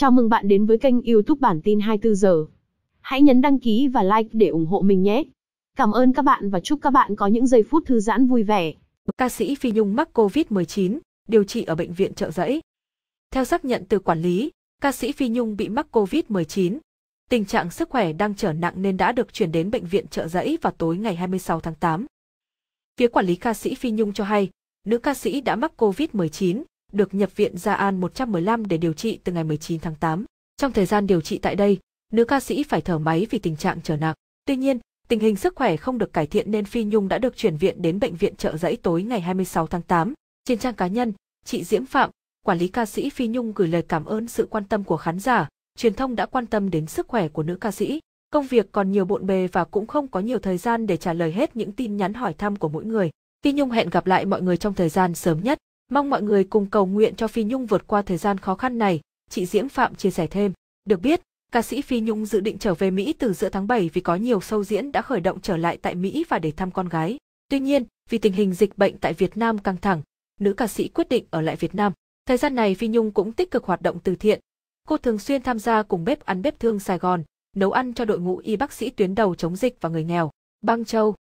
Chào mừng bạn đến với kênh YouTube bản tin 24 giờ. Hãy nhấn đăng ký và like để ủng hộ mình nhé. Cảm ơn các bạn và chúc các bạn có những giây phút thư giãn vui vẻ. Ca sĩ Phi Nhung mắc COVID-19, điều trị ở bệnh viện Trợ Giấy. Theo xác nhận từ quản lý, ca sĩ Phi Nhung bị mắc COVID-19. Tình trạng sức khỏe đang trở nặng nên đã được chuyển đến bệnh viện Trợ Giấy vào tối ngày 26 tháng 8. Phía quản lý ca sĩ Phi Nhung cho hay, nữ ca sĩ đã mắc COVID-19, được nhập viện gia An 115 để điều trị từ ngày 19 tháng 8. Trong thời gian điều trị tại đây, nữ ca sĩ phải thở máy vì tình trạng trở nặng. Tuy nhiên, tình hình sức khỏe không được cải thiện nên Phi Nhung đã được chuyển viện đến bệnh viện trợ giấy tối ngày 26 tháng 8. Trên trang cá nhân, chị Diễm Phạm, quản lý ca sĩ Phi Nhung gửi lời cảm ơn sự quan tâm của khán giả, truyền thông đã quan tâm đến sức khỏe của nữ ca sĩ. Công việc còn nhiều bộn bề và cũng không có nhiều thời gian để trả lời hết những tin nhắn hỏi thăm của mỗi người. Phi Nhung hẹn gặp lại mọi người trong thời gian sớm nhất. Mong mọi người cùng cầu nguyện cho Phi Nhung vượt qua thời gian khó khăn này, chị Diễm Phạm chia sẻ thêm. Được biết, ca sĩ Phi Nhung dự định trở về Mỹ từ giữa tháng 7 vì có nhiều show diễn đã khởi động trở lại tại Mỹ và để thăm con gái. Tuy nhiên, vì tình hình dịch bệnh tại Việt Nam căng thẳng, nữ ca sĩ quyết định ở lại Việt Nam. Thời gian này Phi Nhung cũng tích cực hoạt động từ thiện. Cô thường xuyên tham gia cùng bếp ăn bếp thương Sài Gòn, nấu ăn cho đội ngũ y bác sĩ tuyến đầu chống dịch và người nghèo. Băng Châu